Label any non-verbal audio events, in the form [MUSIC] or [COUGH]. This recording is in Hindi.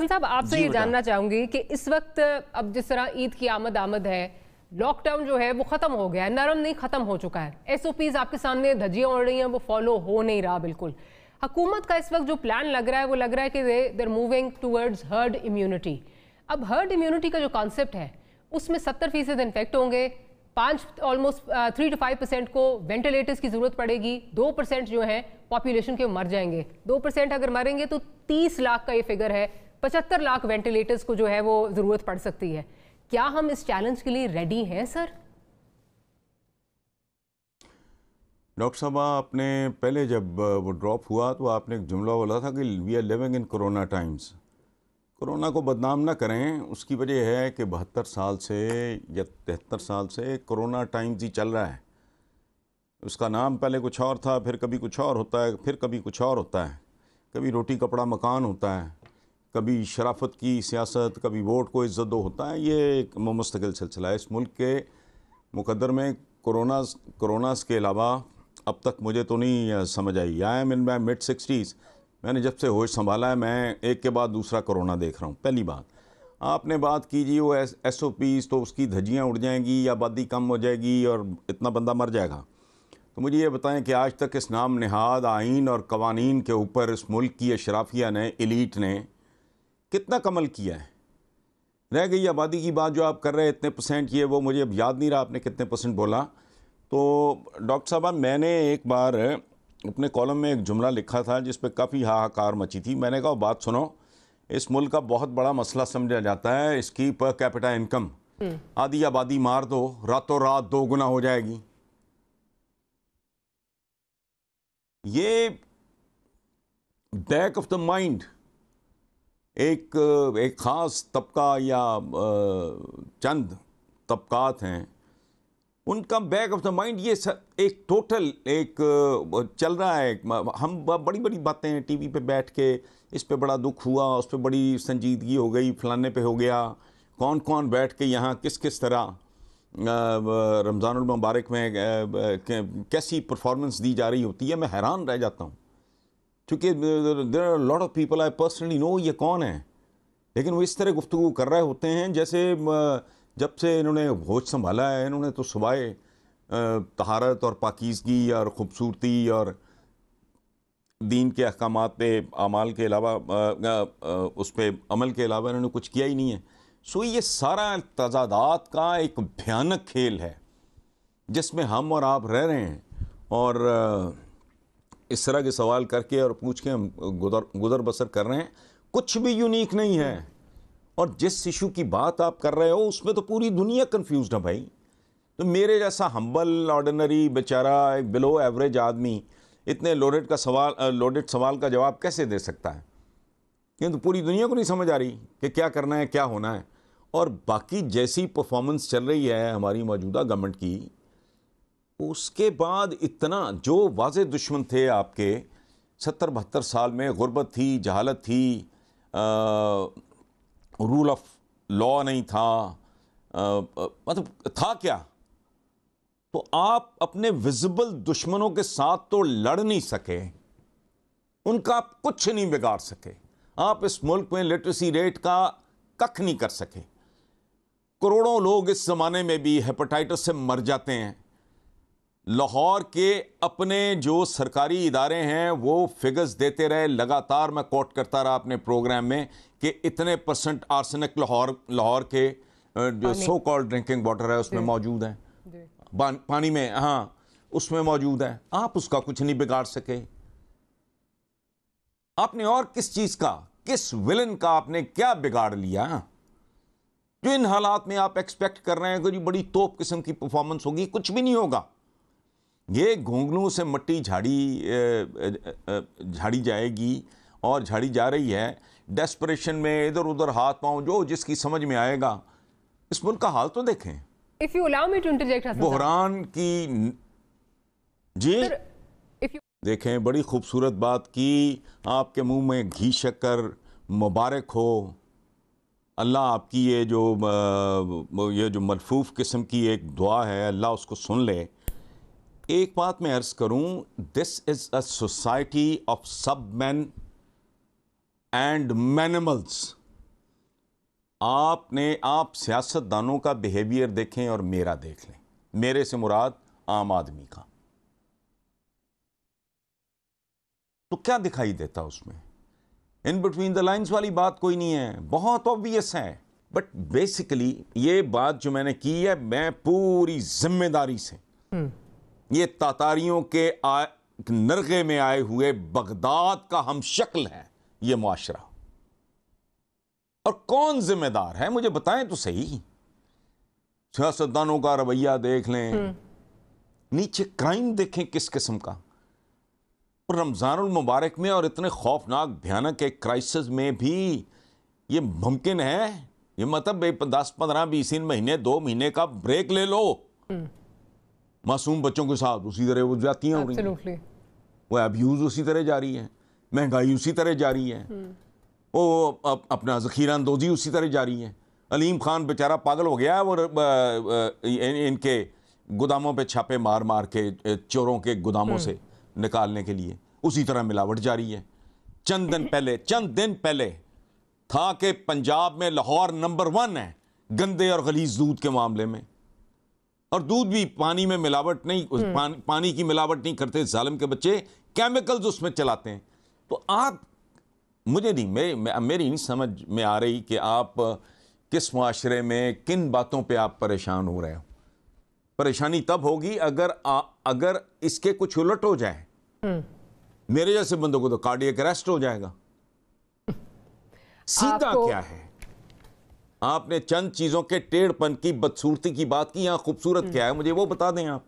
फैसल साहब आपसे ये जानना चाहूंगी कि इस वक्त अब जिस तरह ईद की आमद आमद है लॉकडाउन जो है वो खत्म हो गया है नरम नहीं खत्म हो चुका है एसओपीज आपके सामने धजियां उड़ रही हैं वो फॉलो हो नहीं रहा बिल्कुल हकूमत का इस वक्त जो प्लान लग रहा है वो लग रहा है कि they they're moving towards herd immunity अब हर्ड इम्यूनिटी का जो कॉन्सेप्ट है उसमें सत्तर फीसद इन्फेक्ट होंगे पाँच almost three two five percent को वेंटिलेटर्स की ज़रूरत पड़ेगी दो परसेंट जो है पॉपुलेशन के मर जाएंगे दो परसेंट अगर मरेंगे तो तीस लाख का ये फिगर है पचहत्तर लाख वेंटिलेटर्स को जो है वो ज़रूरत पड़ सकती है क्या हम इस चैलेंज के लिए रेडी हैं सर डॉक्टर साहब आपने पहले जब वो ड्रॉप हुआ तो आपने एक जुमला बोला था कि we are living in corona times corona को बदनाम ना करें उसकी वजह है कि बहत्तर साल से या तिहत्तर साल से कोरोना टाइम्स ही चल रहा है उसका नाम पहले कुछ और था फिर कभी कुछ और होता है फिर कभी कुछ और होता है कभी रोटी कपड़ा मकान होता है कभी शराफत की सियासत कभी वोट को इज्जत दो होता है ये एक मुस्तकिल सिलसिला है इस मुल्क के मुकदर में कोरोना कोरोनास के अलावा अब तक मुझे तो नहीं समझ आई I am in my mid sixties मैंने जब से होश संभाला है मैं एक के बाद दूसरा कोरोना देख रहा हूँ पहली बात आपने बात की जी वो एस एस ओ पीज़ तो उसकी धज्जियाँ उड़ जाएंगी आबादी कम हो जाएगी और इतना बंदा मर जाएगा तो मुझे ये बताएं कि आज तक इस नाम नहाद आइन और कवानीन के ऊपर इस मुल्क की अशराफिया ने इलीट ने कितना कमल किया है रह गई आबादी की बात जो आप कर रहे हैं इतने परसेंट ये वो मुझे अब याद नहीं रहा आपने कितने परसेंट बोला तो डॉक्टर साहब मैंने एक बार अपने कॉलम में एक जुमला लिखा था जिस पर काफ़ी हाहाकार मची थी मैंने कहा बात सुनो इस मुल्क का बहुत बड़ा मसला समझा जाता है इसकी पर कैपिटा इनकम आधी आबादी मार दो रातों रात दो गुना हो जाएगी ये बैक ऑफ द माइंड एक एक ख़ास तबका या चंद तबक़ात हैं उनका बैक ऑफ द माइंड ये एक टोटल एक चल रहा है हम बड़ी बड़ी बातें टीवी पे बैठ के इस पे बड़ा दुख हुआ उस पे बड़ी संजीदगी हो गई फलाने पे हो गया कौन कौन बैठ के यहाँ किस किस तरह रमज़ान मुबारक में कैसी परफॉर्मेंस दी जा रही होती है मैं हैरान रह जाता हूँ क्योंकि there are lot of people I personally know ये कौन है लेकिन वो इस तरह गुफ्तु कर रहे होते हैं जैसे जब से इन्होंने होश संभाला है इन्होंने तो सुबह तहारत और पाकिजगी और ख़ूबसूरती और दीन के अहकाम पे अमाल के अलावा उस पर अमल के अलावा इन्होंने कुछ किया ही नहीं है सो ये सारा तजादात का एक भयानक खेल है जिसमें हम और आप रह रहे हैं और इस तरह के सवाल करके और पूछ के हम गुजर गुजर बसर कर रहे हैं कुछ भी यूनिक नहीं है और जिस इशू की बात आप कर रहे हो उसमें तो पूरी दुनिया कन्फ्यूज है भाई तो मेरे जैसा हम्बल ऑर्डनरी बेचारा एक बिलो एवरेज आदमी इतने लोडेड का सवाल लोडेड सवाल का जवाब कैसे दे सकता है किंतु तो पूरी दुनिया को नहीं समझ आ रही कि क्या करना है क्या होना है और बाकी जैसी परफॉर्मेंस चल रही है हमारी मौजूदा गवर्नमेंट की उसके बाद इतना जो वाज दुश्मन थे आपके सत्तर बहत्तर साल में गुर्बत थी जहालत थी आ, रूल ऑफ लॉ नहीं था आ, आ, मतलब था क्या तो आप अपने विजिबल दुश्मनों के साथ तो लड़ नहीं सके उनका आप कुछ नहीं बिगाड़ सके आप इस मुल्क में लिटरेसी रेट का कख नहीं कर सके करोड़ों लोग इस ज़माने में भी हेपेटाइटिस से मर जाते हैं लाहौर के अपने जो सरकारी इदारे हैं वो फिगर्स देते रहे लगातार मैं कोट करता रहा अपने प्रोग्राम में कि इतने परसेंट आर्सेनिक लाहौर लाहौर के जो सो कॉल्ड ड्रिंकिंग वाटर है उसमें मौजूद है पानी में हाँ उसमें मौजूद है आप उसका कुछ नहीं बिगाड़ सके आपने और किस चीज़ का किस विलन का आपने क्या बिगाड़ लिया जो इन हालात में आप एक्सपेक्ट कर रहे हैं कि बड़ी तोप किस्म की परफॉर्मेंस होगी कुछ भी नहीं होगा ये घोंघनों से मट्टी झाड़ी झाड़ी जाएगी और झाड़ी जा रही है डेस्परेशन में इधर उधर हाथ पाँव जो जिसकी समझ में आएगा इस मुल्क का हाल तो देखें if you allow me to interject Bahrain की जी you... देखें बड़ी खूबसूरत बात की आपके मुंह में घी शक्कर मुबारक हो अल्लाह आपकी ये जो ये जो मलफूफ किस्म की एक दुआ है अल्लाह उसको सुन ले एक बात मैं अर्ज करूं this is a society of sub man and animals आपने आप सियासतदानों का बिहेवियर देखें और मेरा देख लें मेरे से मुराद आम आदमी का तो क्या दिखाई देता उसमें इन बिटवीन द लाइंस वाली बात कोई नहीं है बहुत ऑब्वियस है बट बेसिकली ये बात जो मैंने की है मैं पूरी जिम्मेदारी से ये तातारियों के आ, नरगे में आए हुए बगदाद का हम शक्ल है ये मुआरा और कौन जिम्मेदार है मुझे बताएं तो सही सियासतदानों का रवैया देख लें हम्म। नीचे क्राइम देखें किस किस्म का रमज़ान मुबारक में और इतने खौफनाक भयानक एक क्राइसिस में भी ये मुमकिन है ये मतलब दस पंद्रह बीस महीने दो महीने का ब्रेक ले लो हम्म। मासूम बच्चों के साथ उसी तरह वो जातियाँ हो रही हैं वह अब्यूज़ उसी तरह जारी है महंगाई उसी तरह जारी है हम्म। वो अपना ज़खीरा अंदोजी उसी तरह जारी है अलीम खान बेचारा पागल हो गया है वो इनके गोदामों पे छापे मार मार के चोरों के गोदामों हम्म। से निकालने के लिए उसी तरह मिलावट जारी है चंद दिन [CLEARS THROAT] पहले चंद दिन पहले था कि पंजाब में लाहौर नंबर वन है गंदे और गलीज दूध के मामले में और दूध भी पानी में मिलावट नहीं उस हम्म। पान, पानी की मिलावट नहीं करते जालम के बच्चे केमिकल्स उसमें चलाते हैं तो आप मुझे नहीं मेरी मेरी नहीं समझ में आ रही कि आप किस माशरे में किन बातों पे आप परेशान हो रहे हो परेशानी तब होगी अगर आ, अगर इसके कुछ उलट हो जाए हम्म। मेरे जैसे बंदों को तो कार्डियक अरेस्ट हो जाएगा सीधा क्या है आपने चंद चीज़ों के टेढ़पन की बदसूरती की बात की यहाँ खूबसूरत क्या है मुझे वो बता दें आप